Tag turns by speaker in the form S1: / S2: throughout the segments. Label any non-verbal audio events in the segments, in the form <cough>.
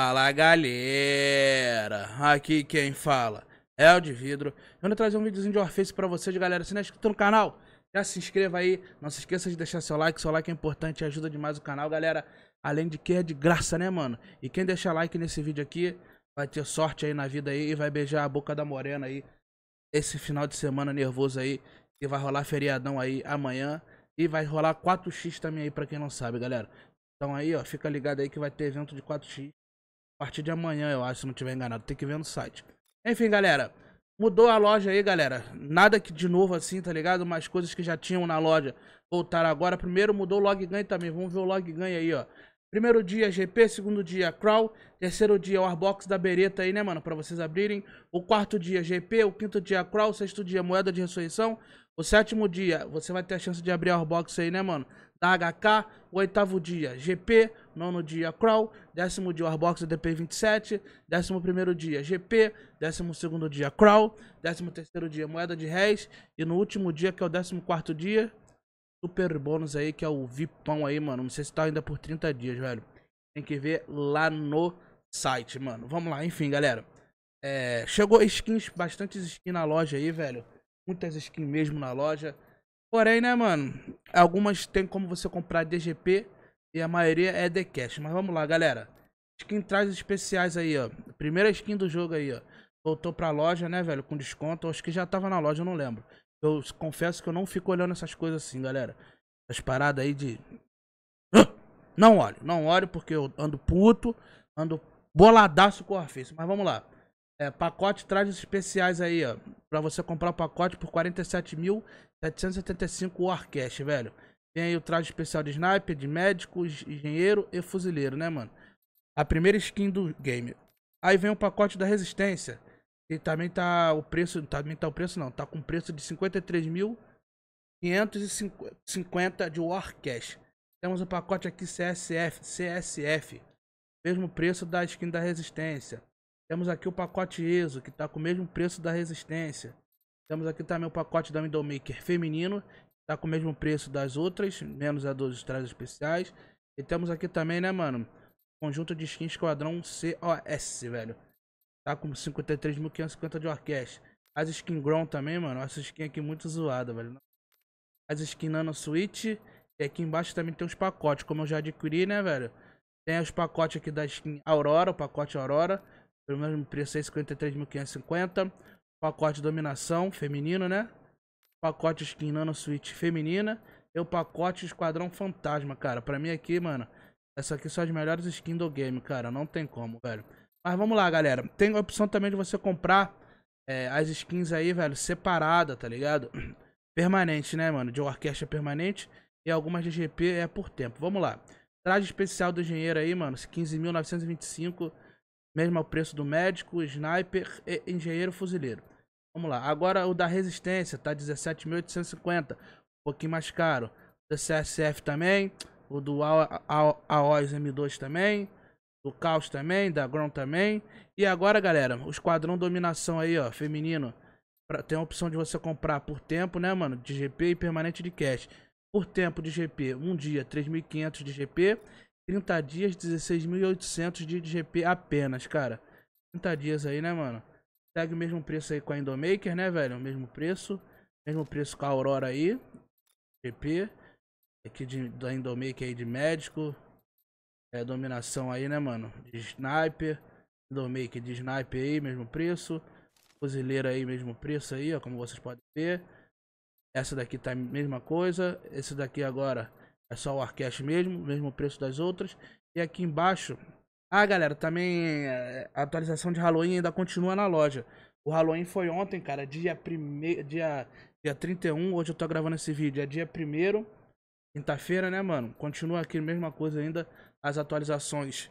S1: Fala galera, aqui quem fala é o de vidro. Eu vou trazer um videozinho de Warface pra vocês, galera. Se não é inscrito no canal, já se inscreva aí. Não se esqueça de deixar seu like, seu like é importante, ajuda demais o canal, galera. Além de que é de graça, né, mano? E quem deixar like nesse vídeo aqui vai ter sorte aí na vida aí e vai beijar a boca da morena aí esse final de semana nervoso aí. E vai rolar feriadão aí amanhã. E vai rolar 4x também aí pra quem não sabe, galera. Então aí, ó, fica ligado aí que vai ter evento de 4x a partir de amanhã, eu acho, se não tiver enganado. Tem que ver no site. Enfim, galera. Mudou a loja aí, galera. Nada que de novo assim, tá ligado? Mas coisas que já tinham na loja voltaram agora. Primeiro mudou o log ganho também. Vamos ver o log ganho aí, ó. Primeiro dia GP, segundo dia Crawl, terceiro dia Warbox da Bereta aí, né, mano, pra vocês abrirem. O quarto dia GP, o quinto dia Crawl, sexto dia Moeda de Ressurreição. O sétimo dia, você vai ter a chance de abrir a Warbox aí, né, mano, da HK. O oitavo dia GP, nono dia Crawl, décimo dia Warbox DP27, décimo primeiro dia GP, décimo segundo dia Crawl, décimo terceiro dia Moeda de Réis e no último dia, que é o décimo quarto dia super bônus aí, que é o VIPão aí, mano. Não sei se tá ainda por 30 dias, velho. Tem que ver lá no site, mano. Vamos lá, enfim, galera. É, chegou skins, bastantes skins na loja aí, velho. Muitas skins mesmo na loja. Porém, né, mano, algumas tem como você comprar DGP e a maioria é The Cash. Mas vamos lá, galera. Skin traz especiais aí, ó. Primeira skin do jogo aí, ó. Voltou pra loja, né, velho, com desconto. Acho que já tava na loja, eu não lembro. Eu confesso que eu não fico olhando essas coisas assim, galera. Essas paradas aí de. Não olho, não olho porque eu ando puto, ando boladaço com o ofício. Mas vamos lá. É, pacote trajes especiais aí, ó. Pra você comprar o pacote por 47.775 Warcast, velho. Tem aí o traje especial de sniper, de médico, engenheiro e fuzileiro, né, mano? A primeira skin do game. Aí vem o pacote da resistência. E também tá o preço, também tá o preço não, tá com preço de 53.550 de War Cash. Temos o pacote aqui CSF, CSF, mesmo preço da skin da Resistência. Temos aqui o pacote ESO, que tá com o mesmo preço da Resistência. Temos aqui também o pacote da Middle Maker feminino, que tá com o mesmo preço das outras, menos a dos trajes especiais. E temos aqui também, né, mano, conjunto de skins Esquadrão COS, velho. Tá com 53.550 de orquestra. As skin Grom também, mano. Essa skin aqui muito zoada, velho. As skin Nano Switch. E aqui embaixo também tem os pacotes, como eu já adquiri, né, velho? Tem os pacotes aqui da skin Aurora, o pacote Aurora. Pelo mesmo preço aí, 53.550. Pacote Dominação, feminino, né? Pacote skin Nano Switch feminina. E o pacote Esquadrão Fantasma, cara. Pra mim aqui, mano, essa aqui são as melhores skins do game, cara. Não tem como, velho. Mas vamos lá, galera. Tem a opção também de você comprar é, as skins aí, velho, separada, tá ligado? <clears throat> Permanente, né, mano? De orquestra permanente e algumas de GP é por tempo. Vamos lá. Traje especial do engenheiro aí, mano. 15.925. Mesmo ao preço do médico, sniper e engenheiro fuzileiro. Vamos lá. Agora o da resistência tá 17.850. Um pouquinho mais caro. Do CSF também. O do AOS M2 também. Caos também, da grão também. E agora, galera, o Esquadrão Dominação aí, ó, feminino. Pra, tem a opção de você comprar por tempo, né, mano? De GP e permanente de cash. Por tempo de GP, um dia 3.500 de GP. 30 dias, 16.800 de GP apenas, cara. 30 dias aí, né, mano? Segue o mesmo preço aí com a Indomaker, né, velho? O mesmo preço. Mesmo preço com a Aurora aí. GP. Aqui de, da Indomaker aí de médico é, dominação aí, né, mano? De sniper. Maker de sniper aí, mesmo preço. Fuzileira aí, mesmo preço aí, ó, como vocês podem ver. Essa daqui tá a mesma coisa. Esse daqui agora é só o Arcash mesmo, mesmo preço das outras. E aqui embaixo... Ah, galera, também é, a atualização de Halloween ainda continua na loja. O Halloween foi ontem, cara, dia primeiro, prime... dia... dia 31. Hoje eu tô gravando esse vídeo, é dia 1 Quinta-feira, né, mano? Continua aqui, mesma coisa ainda, as atualizações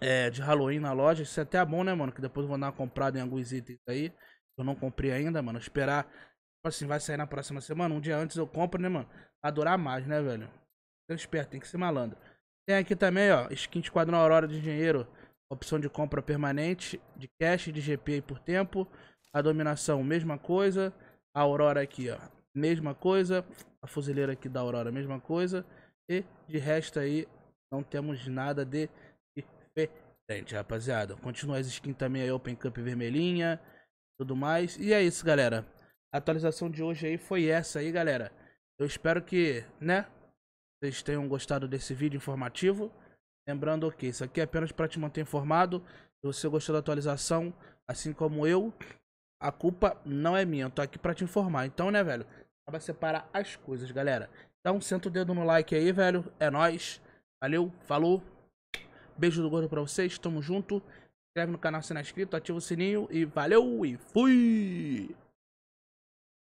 S1: é, de Halloween na loja. Isso é até bom, né, mano? Que depois eu vou dar uma comprada em alguns itens aí. Eu não comprei ainda, mano. Esperar. Tipo assim, vai sair na próxima semana. Um dia antes eu compro, né, mano? Adorar mais, né, velho? Tem esperto, tem que ser malandro. Tem aqui também, ó, skin de quadrão Aurora de dinheiro. Opção de compra permanente, de cash, de GP por tempo. A dominação, mesma coisa. A Aurora aqui, ó mesma coisa. A fuzileira aqui da Aurora, mesma coisa. E de resto aí, não temos nada de diferente, rapaziada. Continua as skins também aí, Open Cup vermelhinha, tudo mais. E é isso, galera. A atualização de hoje aí foi essa aí, galera. Eu espero que, né, vocês tenham gostado desse vídeo informativo. Lembrando que isso aqui é apenas para te manter informado. Se você gostou da atualização, assim como eu, a culpa não é minha, eu tô aqui pra te informar. Então, né, velho? Acaba separar as coisas, galera. Então, senta o dedo no like aí, velho. É nóis. Valeu, falou. Beijo do gordo pra vocês, tamo junto. Se inscreve no canal se não é inscrito, ativa o sininho e valeu e fui!